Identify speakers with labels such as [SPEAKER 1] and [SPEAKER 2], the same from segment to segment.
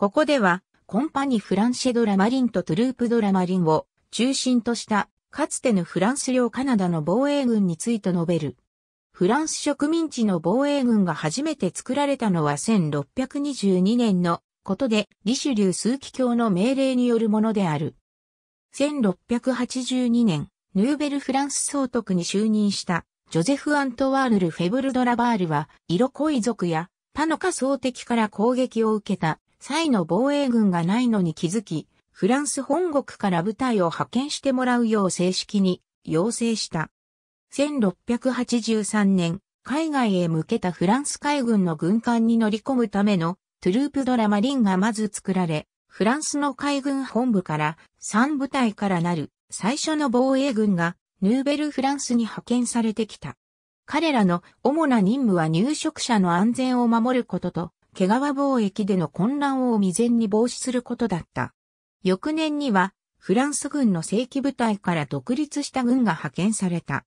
[SPEAKER 1] ここでは、コンパニ・フランシェ・ドラマリンとトゥループ・ドラマリンを中心とした、かつてのフランス領カナダの防衛軍について述べる。フランス植民地の防衛軍が初めて作られたのは1622年のことで、リシュリュー枢機卿の命令によるものである。1682年、ヌーベルフランス総督に就任した、ジョゼフ・アントワールル・フェブルド・ラバールは、色濃い族や他の仮想敵から攻撃を受けた際の防衛軍がないのに気づき、フランス本国から部隊を派遣してもらうよう正式に要請した。1683年、海外へ向けたフランス海軍の軍艦に乗り込むためのトゥループドラマリンがまず作られ、フランスの海軍本部から3部隊からなる最初の防衛軍がヌーベルフランスに派遣されてきた。彼らの主な任務は入植者の安全を守ることと毛皮貿易での混乱を未然に防止することだった。翌年には、フランス軍の正規部隊から独立した軍が派遣された。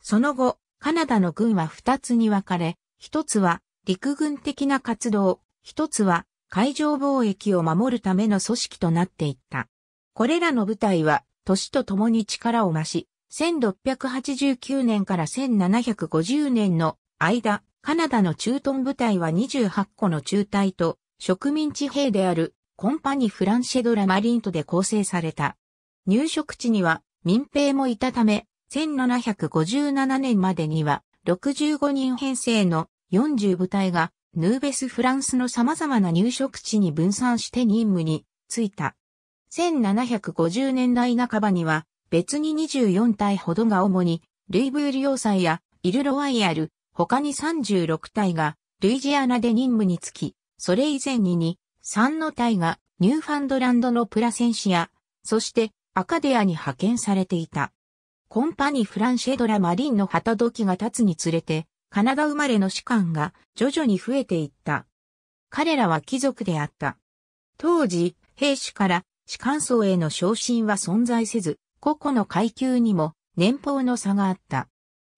[SPEAKER 1] その後、カナダの軍は二つに分かれ、一つは陸軍的な活動、一つは海上貿易を守るための組織となっていった。これらの部隊は、年とともに力を増し、1689年から1750年の間、カナダの駐屯部隊は28個の中隊と植民地兵であるコンパニ・フランシェドラ・マリントで構成された。入植地には民兵もいたため、1757年までには65人編成の40部隊がヌーベス・フランスの様々な入植地に分散して任務に就いた。1750年代半ばには別に24隊ほどが主にルイブール要塞やイルロワイヤル、他に36隊がルイジアナで任務につき、それ以前に2、3の隊がニューファンドランドのプラセンシア、そしてアカデアに派遣されていた。コンパニフランシェドラマリンの旗時が経つにつれて、カナダ生まれの士官が徐々に増えていった。彼らは貴族であった。当時、兵士から士官層への昇進は存在せず、個々の階級にも年俸の差があった。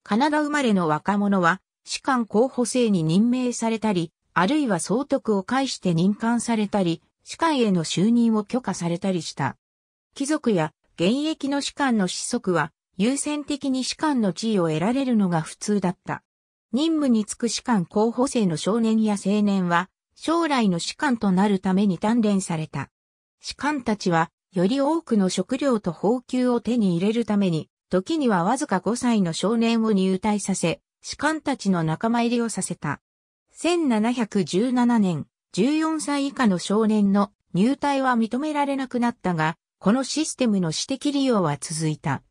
[SPEAKER 1] カナダ生まれの若者は士官候補生に任命されたり、あるいは総督を介して任官されたり、士官への就任を許可されたりした。貴族や現役の士官の子息は優先的に士官の地位を得られるのが普通だった。任務に就く士官候補生の少年や青年は将来の士官となるために鍛錬された。士官たちはより多くの食料と宝給を手に入れるために、時にはわずか5歳の少年を入隊させ、士官たちの仲間入りをさせた。1717年、14歳以下の少年の入隊は認められなくなったが、このシステムの私的利用は続いた。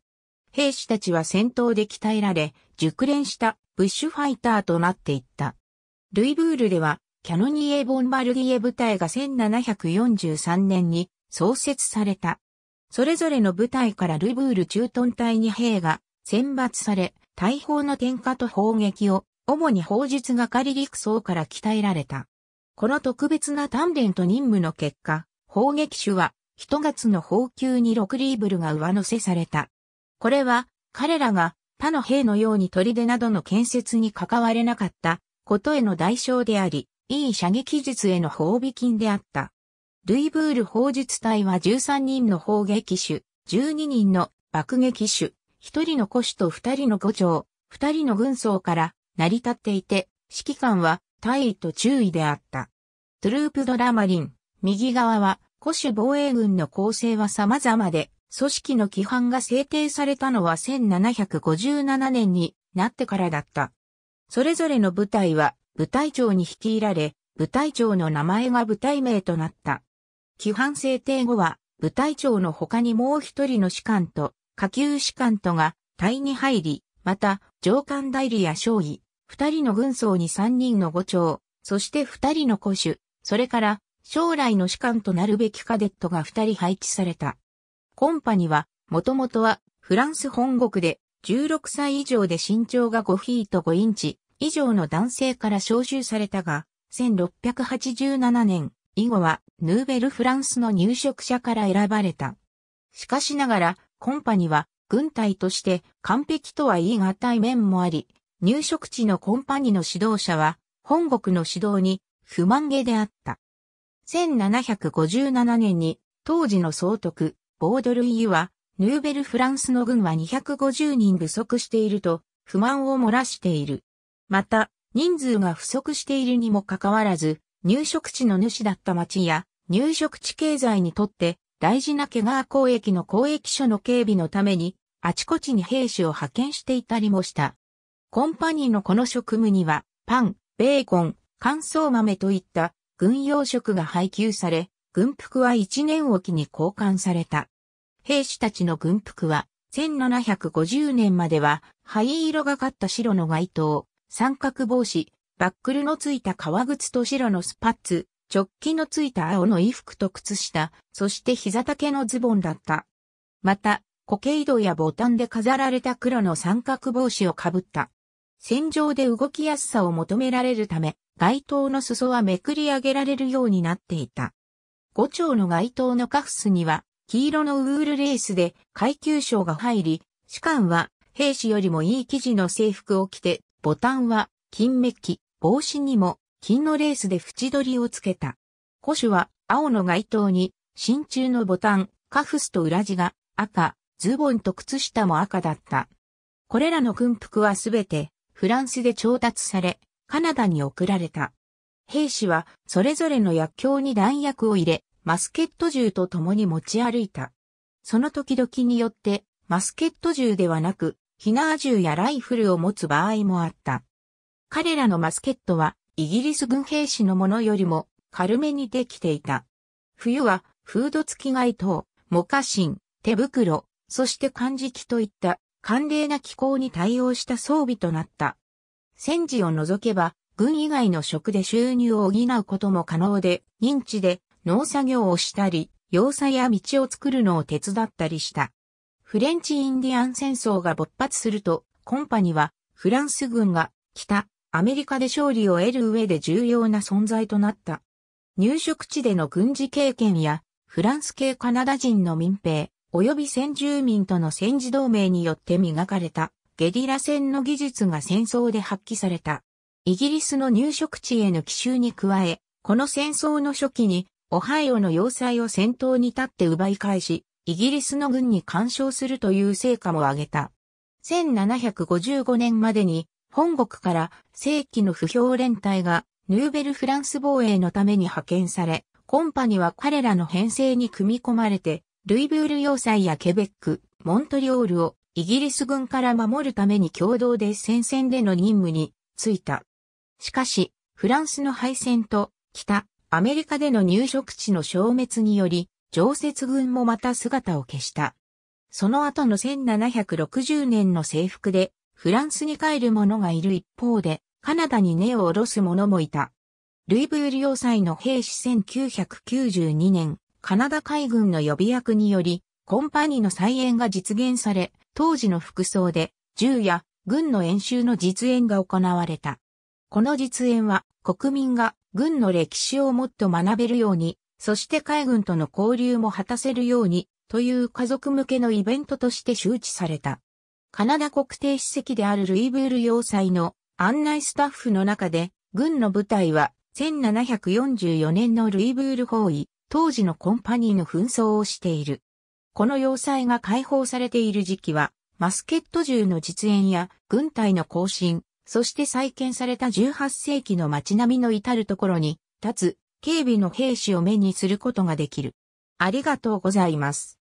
[SPEAKER 1] 兵士たちは戦闘で鍛えられ、熟練したブッシュファイターとなっていった。ルイブールでは、キャノニエ・ボンバルディエ部隊が1743年に創設された。それぞれの部隊からルイブール駐屯隊に兵が選抜され、大砲の点火と砲撃を、主に砲術係陸曹から鍛えられた。この特別な鍛錬と任務の結果、砲撃手は、一月の砲級に6リーブルが上乗せされた。これは、彼らが他の兵のように砦などの建設に関われなかったことへの代償であり、いい射撃術への褒美金であった。ルイブール砲術隊は13人の砲撃手、12人の爆撃手、一人の古主と二人の五長、二人の軍曹から成り立っていて、指揮官は大尉と中尉であった。トゥループドラマリン、右側は古主防衛軍の構成は様々で、組織の規範が制定されたのは1757年になってからだった。それぞれの部隊は部隊長に率いられ、部隊長の名前が部隊名となった。規範制定後は、部隊長の他にもう一人の士官と下級士官とが隊に入り、また上官代理や少尉、二人の軍曹に三人の伍長、そして二人の古種、それから将来の士官となるべきカデットが二人配置された。コンパには、もともとはフランス本国で16歳以上で身長が5フィート5インチ以上の男性から招集されたが、1687年以後はヌーベルフランスの入植者から選ばれた。しかしながら、コンパには軍隊として完璧とは言い難い面もあり、入植地のコンパニの指導者は本国の指導に不満げであった。1757年に当時の総督、ボードルイユは、ヌーベルフランスの軍は250人不足していると不満を漏らしている。また、人数が不足しているにもかかわらず、入植地の主だった町や入植地経済にとって大事な毛川交易の交易所の警備のために、あちこちに兵士を派遣していたりもした。コンパニーのこの職務には、パン、ベーコン、乾燥豆といった軍用食が配給され、軍服は1年おきに交換された。兵士たちの軍服は、1750年までは灰色がかった白の街灯、三角帽子、バックルのついた革靴と白のスパッツ、直帰のついた青の衣服と靴下、そして膝丈のズボンだった。また、コケイドやボタンで飾られた黒の三角帽子をかぶった。戦場で動きやすさを求められるため、街灯の裾はめくり上げられるようになっていた。五丁の街灯のカフスには、黄色のウールレースで階級賞が入り、士官は兵士よりもいい生地の制服を着て、ボタンは金メッキ、帽子にも金のレースで縁取りをつけた。古種は青の街灯に、真鍮のボタン、カフスと裏地が赤、ズボンと靴下も赤だった。これらの軍服はすべてフランスで調達され、カナダに送られた。兵士はそれぞれの薬莢に弾薬を入れ、マスケット銃と共に持ち歩いた。その時々によって、マスケット銃ではなく、ヒナー銃やライフルを持つ場合もあった。彼らのマスケットはイギリス軍兵士のものよりも軽めにできていた。冬はフード付き外套、モカシン、手袋、そして漢字機といった寒冷な気候に対応した装備となった。戦時を除けば、軍以外の職で収入を補うことも可能で、認知で農作業をしたり、要塞や道を作るのを手伝ったりした。フレンチ・インディアン戦争が勃発すると、コンパにはフランス軍が北、アメリカで勝利を得る上で重要な存在となった。入植地での軍事経験や、フランス系カナダ人の民兵、及び先住民との戦時同盟によって磨かれた、ゲリラ戦の技術が戦争で発揮された。イギリスの入植地への奇襲に加え、この戦争の初期に、オハイオの要塞を戦闘に立って奪い返し、イギリスの軍に干渉するという成果も上げた。1755年までに本国から正規の不評連隊がヌーベルフランス防衛のために派遣され、コンパには彼らの編成に組み込まれて、ルイブール要塞やケベック、モントリオールをイギリス軍から守るために共同で戦線での任務に就いた。しかし、フランスの敗戦と北アメリカでの入植地の消滅により、常設軍もまた姿を消した。その後の1760年の征服でフランスに帰る者がいる一方で、カナダに根を下ろす者もいた。ルイブール要塞の兵士1992年、カナダ海軍の予備役により、コンパニーの再演が実現され、当時の服装で、銃や軍の演習の実演が行われた。この実演は、国民が軍の歴史をもっと学べるように、そして海軍との交流も果たせるように、という家族向けのイベントとして周知された。カナダ国定史跡であるルイブール要塞の案内スタッフの中で、軍の部隊は1744年のルイブール包囲、当時のコンパニーの紛争をしている。この要塞が解放されている時期は、マスケット銃の実演や軍隊の更新、そして再建された18世紀の街並みの至るところに立つ警備の兵士を目にすることができる。ありがとうございます。